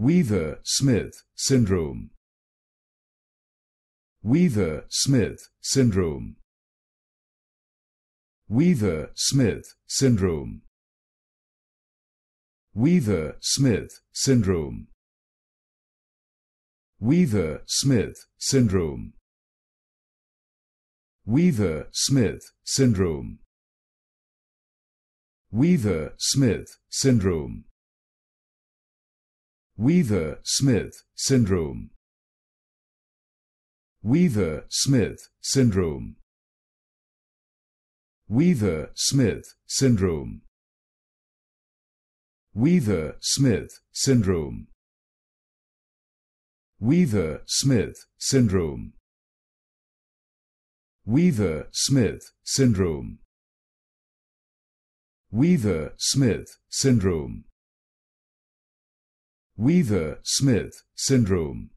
Weaver-Smith syndrome. Weaver-Smith syndrome. Weaver-Smith syndrome. Weaver-Smith syndrome. Weaver-Smith syndrome. Weaver-Smith syndrome. Weaver-Smith syndrome. Weaver-Smith syndrome. Weaver-Smith syndrome. Weaver-Smith syndrome. Weaver-Smith syndrome. Weaver-Smith syndrome. Weaver-Smith syndrome. Weaver-Smith syndrome. Weaver-Smith syndrome